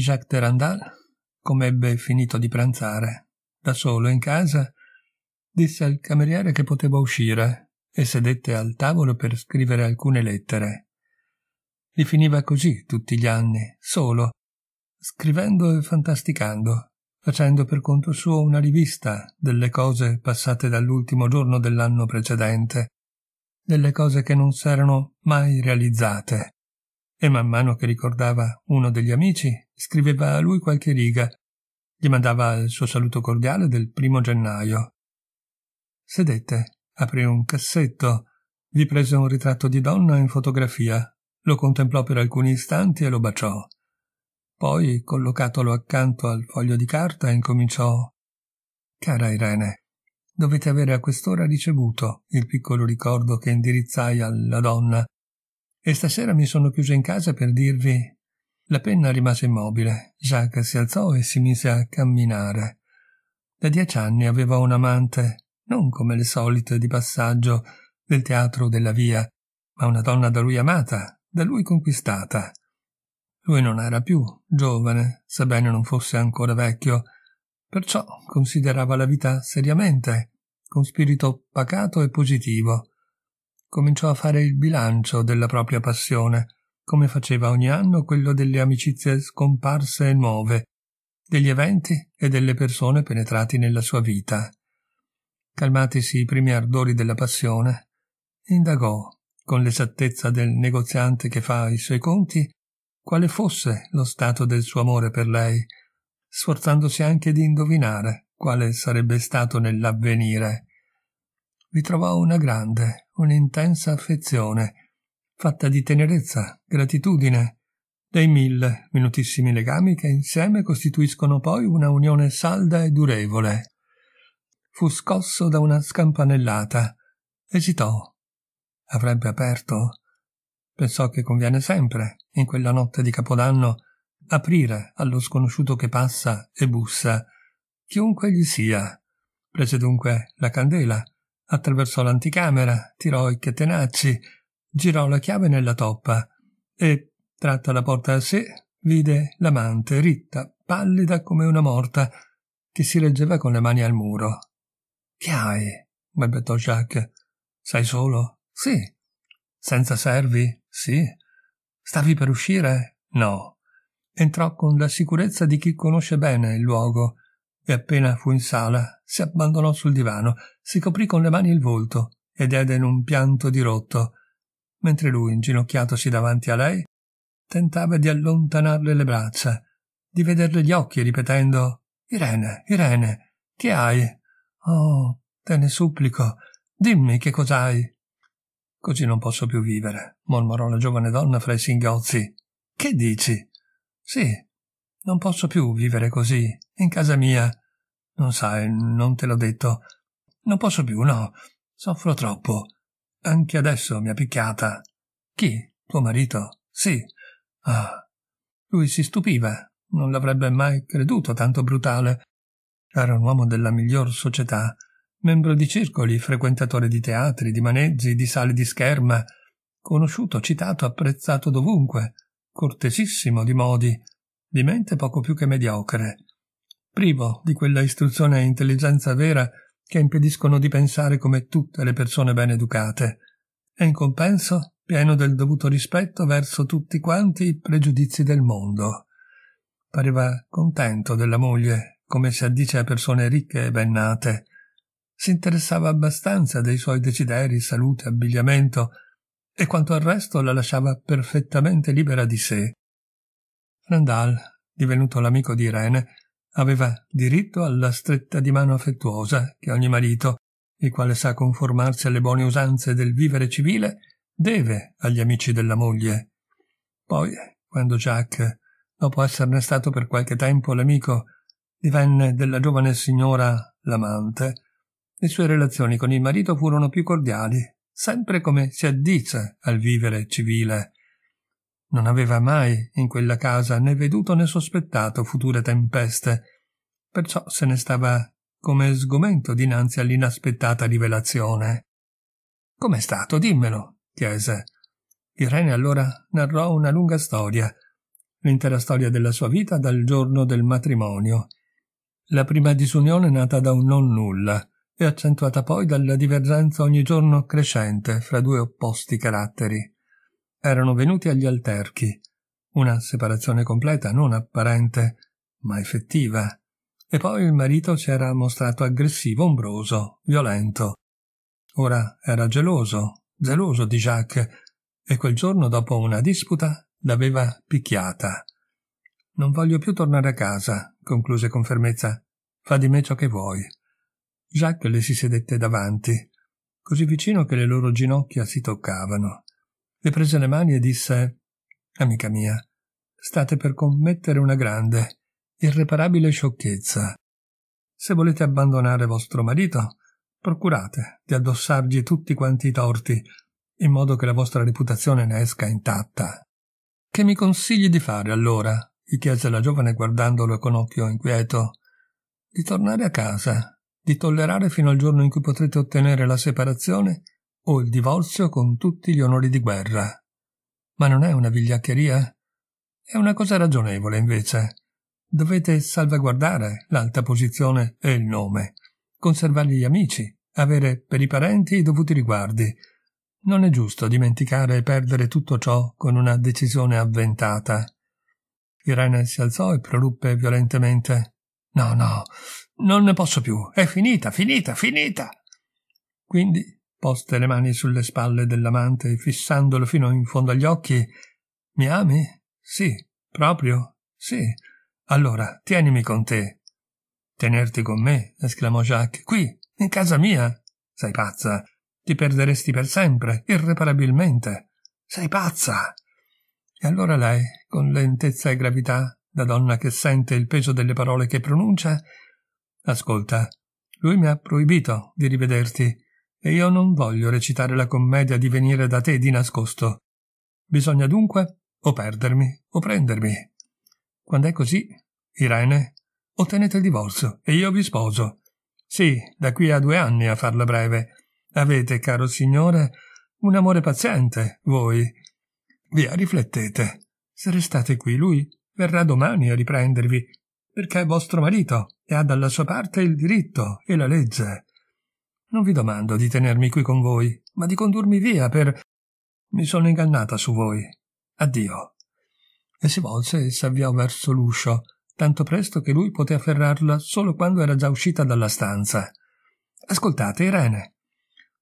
Jacques Derandal, come ebbe finito di pranzare, da solo in casa, disse al cameriere che poteva uscire e sedette al tavolo per scrivere alcune lettere. Li finiva così tutti gli anni, solo, scrivendo e fantasticando, facendo per conto suo una rivista delle cose passate dall'ultimo giorno dell'anno precedente, delle cose che non s'erano mai realizzate, e man mano che ricordava uno degli amici scriveva a lui qualche riga, gli mandava il suo saluto cordiale del primo gennaio. Sedette, aprì un cassetto, vi prese un ritratto di donna in fotografia, lo contemplò per alcuni istanti e lo baciò. Poi, collocatolo accanto al foglio di carta, incominciò Cara Irene, dovete avere a quest'ora ricevuto il piccolo ricordo che indirizzai alla donna e stasera mi sono chiusa in casa per dirvi. La penna rimase immobile. Jacques si alzò e si mise a camminare. Da dieci anni aveva un amante, non come le solite di passaggio del teatro o della via, ma una donna da lui amata, da lui conquistata. Lui non era più giovane, sebbene non fosse ancora vecchio, perciò considerava la vita seriamente, con spirito pacato e positivo cominciò a fare il bilancio della propria passione, come faceva ogni anno quello delle amicizie scomparse e nuove, degli eventi e delle persone penetrati nella sua vita. Calmatisi i primi ardori della passione, indagò, con l'esattezza del negoziante che fa i suoi conti, quale fosse lo stato del suo amore per lei, sforzandosi anche di indovinare quale sarebbe stato nell'avvenire. Vi trovò una grande, un'intensa affezione, fatta di tenerezza, gratitudine, dei mille minutissimi legami che insieme costituiscono poi una unione salda e durevole. Fu scosso da una scampanellata, esitò. Avrebbe aperto? Pensò che conviene sempre, in quella notte di Capodanno, aprire allo sconosciuto che passa e bussa, chiunque gli sia. Prese dunque la candela, attraversò l'anticamera, tirò i catenacci, girò la chiave nella toppa e, tratta la porta a sé, vide l'amante ritta, pallida come una morta, che si reggeva con le mani al muro. Che hai? balbettò Jacques. Sei solo? Sì. Senza servi? Sì. Stavi per uscire? No. Entrò con la sicurezza di chi conosce bene il luogo e appena fu in sala si abbandonò sul divano, si coprì con le mani il volto e diede in un pianto dirotto, mentre lui, inginocchiatosi davanti a lei, tentava di allontanarle le braccia, di vederle gli occhi, ripetendo Irene, Irene, che hai? Oh, te ne supplico, dimmi che cos'hai. Così non posso più vivere, mormorò la giovane donna fra i singhiozzi. Che dici? Sì, non posso più vivere così, in casa mia. Non sai, non te l'ho detto. Non posso più, no. Soffro troppo. Anche adesso mi ha picchiata. Chi? Tuo marito? Sì. Ah. Lui si stupiva. Non l'avrebbe mai creduto tanto brutale. Era un uomo della miglior società, membro di circoli, frequentatore di teatri, di maneggi, di sale di scherma, conosciuto, citato, apprezzato dovunque, cortesissimo di modi, di mente poco più che mediocre, privo di quella istruzione e intelligenza vera che impediscono di pensare come tutte le persone ben educate, e in compenso pieno del dovuto rispetto verso tutti quanti i pregiudizi del mondo. Pareva contento della moglie, come si addice a persone ricche e ben nate. Si interessava abbastanza dei suoi desideri, salute, abbigliamento, e quanto al resto la lasciava perfettamente libera di sé. Randall, divenuto l'amico di Irene, aveva diritto alla stretta di mano affettuosa che ogni marito, il quale sa conformarsi alle buone usanze del vivere civile, deve agli amici della moglie. Poi, quando Jack, dopo esserne stato per qualche tempo l'amico, divenne della giovane signora l'amante, le sue relazioni con il marito furono più cordiali, sempre come si addice al vivere civile. Non aveva mai, in quella casa, né veduto né sospettato future tempeste, perciò se ne stava come sgomento dinanzi all'inaspettata rivelazione. Com'è stato? Dimmelo, chiese. Irene allora narrò una lunga storia, l'intera storia della sua vita dal giorno del matrimonio. La prima disunione nata da un non nulla e accentuata poi dalla divergenza ogni giorno crescente fra due opposti caratteri erano venuti agli alterchi, una separazione completa non apparente, ma effettiva. E poi il marito si era mostrato aggressivo, ombroso, violento. Ora era geloso, geloso di Jacques, e quel giorno dopo una disputa l'aveva picchiata. Non voglio più tornare a casa, concluse con fermezza. Fa di me ciò che vuoi. Jacques le si sedette davanti, così vicino che le loro ginocchia si toccavano le prese le mani e disse Amica mia, state per commettere una grande, irreparabile sciocchezza. Se volete abbandonare vostro marito, procurate di addossargli tutti quanti i torti, in modo che la vostra reputazione ne esca intatta. Che mi consigli di fare allora? gli chiese la giovane guardandolo con occhio inquieto. Di tornare a casa, di tollerare fino al giorno in cui potrete ottenere la separazione o il divorzio con tutti gli onori di guerra. Ma non è una vigliaccheria? È una cosa ragionevole, invece. Dovete salvaguardare l'alta posizione e il nome, conservare gli amici, avere per i parenti i dovuti riguardi. Non è giusto dimenticare e perdere tutto ciò con una decisione avventata. Irene si alzò e proruppe violentemente. No, no, non ne posso più. È finita, finita, finita. Quindi poste le mani sulle spalle dell'amante e fissandolo fino in fondo agli occhi. Mi ami? Sì, proprio? Sì. Allora, tienimi con te. Tenerti con me? esclamò Jacques. Qui, in casa mia? Sei pazza. Ti perderesti per sempre, irreparabilmente. Sei pazza. E allora lei, con lentezza e gravità, da donna che sente il peso delle parole che pronuncia, ascolta, lui mi ha proibito di rivederti e io non voglio recitare la commedia di venire da te di nascosto. Bisogna dunque o perdermi o prendermi. Quando è così, Irene, ottenete il divorzio e io vi sposo. Sì, da qui a due anni a farla breve. Avete, caro signore, un amore paziente, voi. Via, riflettete. Se restate qui, lui verrà domani a riprendervi, perché è vostro marito e ha dalla sua parte il diritto e la legge. Non vi domando di tenermi qui con voi, ma di condurmi via per... Mi sono ingannata su voi. Addio. E si volse e si avviò verso l'uscio, tanto presto che lui poté afferrarla solo quando era già uscita dalla stanza. Ascoltate, Irene.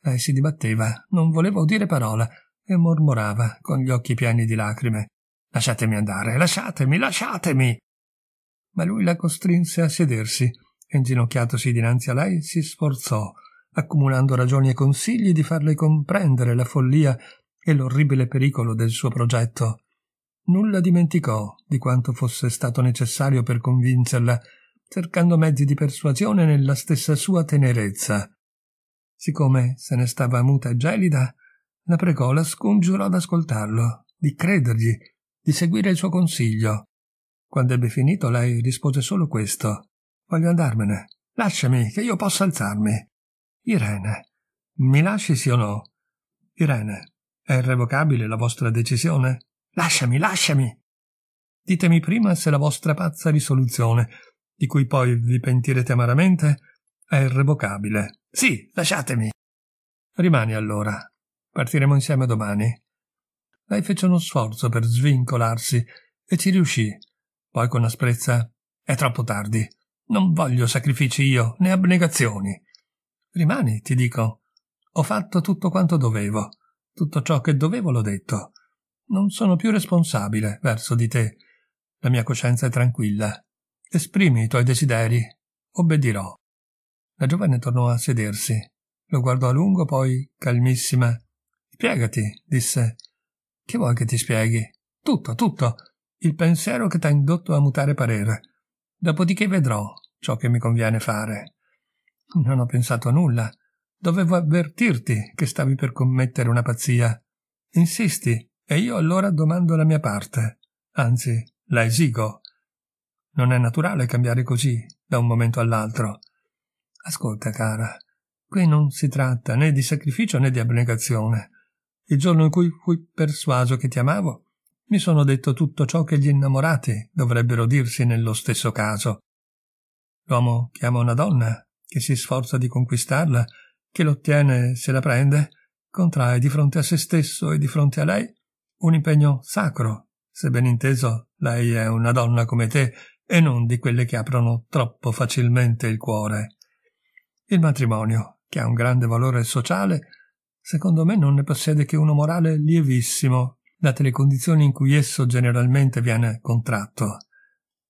Lei si dibatteva, non voleva udire parola, e mormorava, con gli occhi pieni di lacrime. Lasciatemi andare, lasciatemi, lasciatemi. Ma lui la costrinse a sedersi, e inginocchiatosi dinanzi a lei si sforzò accumulando ragioni e consigli di farle comprendere la follia e l'orribile pericolo del suo progetto. Nulla dimenticò di quanto fosse stato necessario per convincerla, cercando mezzi di persuasione nella stessa sua tenerezza. Siccome se ne stava muta e gelida, la pregò, la scongiurò ad ascoltarlo, di credergli, di seguire il suo consiglio. Quando ebbe finito, lei rispose solo questo. Voglio andarmene. Lasciami, che io possa alzarmi. Irene, mi lasci sì o no? Irene, è irrevocabile la vostra decisione? Lasciami, lasciami! Ditemi prima se la vostra pazza risoluzione, di cui poi vi pentirete amaramente, è irrevocabile. Sì, lasciatemi! Rimani allora. Partiremo insieme domani. Lei fece uno sforzo per svincolarsi e ci riuscì. Poi con asprezza: È troppo tardi. Non voglio sacrifici io, né abnegazioni. Rimani, ti dico. Ho fatto tutto quanto dovevo. Tutto ciò che dovevo l'ho detto. Non sono più responsabile verso di te. La mia coscienza è tranquilla. Esprimi i tuoi desideri. Obbedirò. La giovane tornò a sedersi. Lo guardò a lungo, poi, calmissima. Spiegati, disse. Che vuoi che ti spieghi? Tutto, tutto. Il pensiero che t'ha indotto a mutare parere. Dopodiché vedrò ciò che mi conviene fare. Non ho pensato a nulla. Dovevo avvertirti che stavi per commettere una pazzia. Insisti, e io allora domando la mia parte. Anzi, la esigo. Non è naturale cambiare così, da un momento all'altro. Ascolta, cara, qui non si tratta né di sacrificio né di abnegazione. Il giorno in cui fui persuaso che ti amavo, mi sono detto tutto ciò che gli innamorati dovrebbero dirsi nello stesso caso. L'uomo chiama una donna che si sforza di conquistarla, che l'ottiene se la prende, contrae di fronte a se stesso e di fronte a lei un impegno sacro. Se ben inteso, lei è una donna come te e non di quelle che aprono troppo facilmente il cuore. Il matrimonio, che ha un grande valore sociale, secondo me non ne possiede che uno morale lievissimo, date le condizioni in cui esso generalmente viene contratto.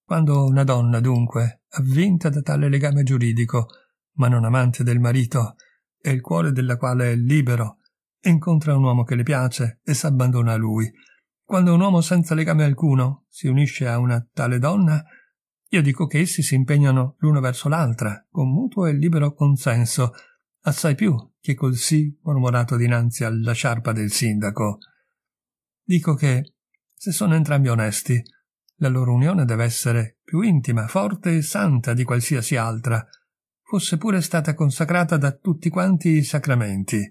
Quando una donna, dunque, avvinta da tale legame giuridico, ma non amante del marito, e il cuore della quale è libero, incontra un uomo che le piace e s'abbandona a lui. Quando un uomo senza legame alcuno si unisce a una tale donna, io dico che essi si impegnano l'uno verso l'altra, con mutuo e libero consenso, assai più che col sì mormorato dinanzi alla sciarpa del sindaco. Dico che, se sono entrambi onesti, la loro unione deve essere più intima, forte e santa di qualsiasi altra, fosse pure stata consacrata da tutti quanti i sacramenti.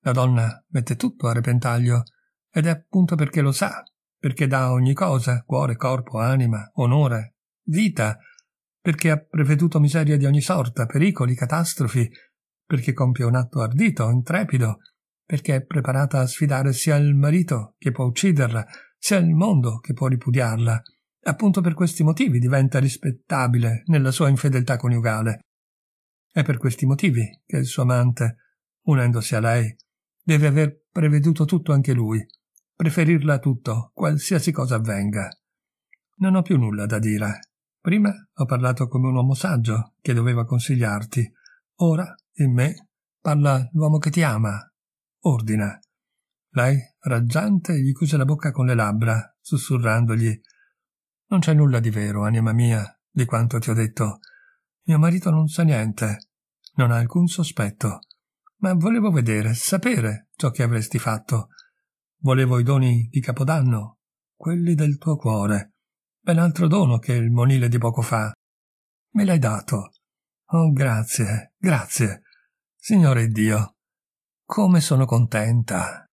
La donna mette tutto a repentaglio, ed è appunto perché lo sa, perché dà ogni cosa, cuore, corpo, anima, onore, vita, perché ha preveduto miserie di ogni sorta, pericoli, catastrofi, perché compie un atto ardito, intrepido, perché è preparata a sfidare sia il marito che può ucciderla, sia il mondo che può ripudiarla. Appunto per questi motivi diventa rispettabile nella sua infedeltà coniugale. È per questi motivi che il suo amante, unendosi a lei, deve aver preveduto tutto anche lui, preferirla a tutto, qualsiasi cosa avvenga. Non ho più nulla da dire. Prima ho parlato come un uomo saggio che doveva consigliarti. Ora, in me, parla l'uomo che ti ama. Ordina. Lei, raggiante, gli chiuse la bocca con le labbra, sussurrandogli Non c'è nulla di vero, anima mia, di quanto ti ho detto. Mio marito non sa niente, non ha alcun sospetto. Ma volevo vedere, sapere ciò che avresti fatto. Volevo i doni di Capodanno, quelli del tuo cuore, ben altro dono che il monile di poco fa. Me l'hai dato. Oh, grazie, grazie. Signore Dio, come sono contenta.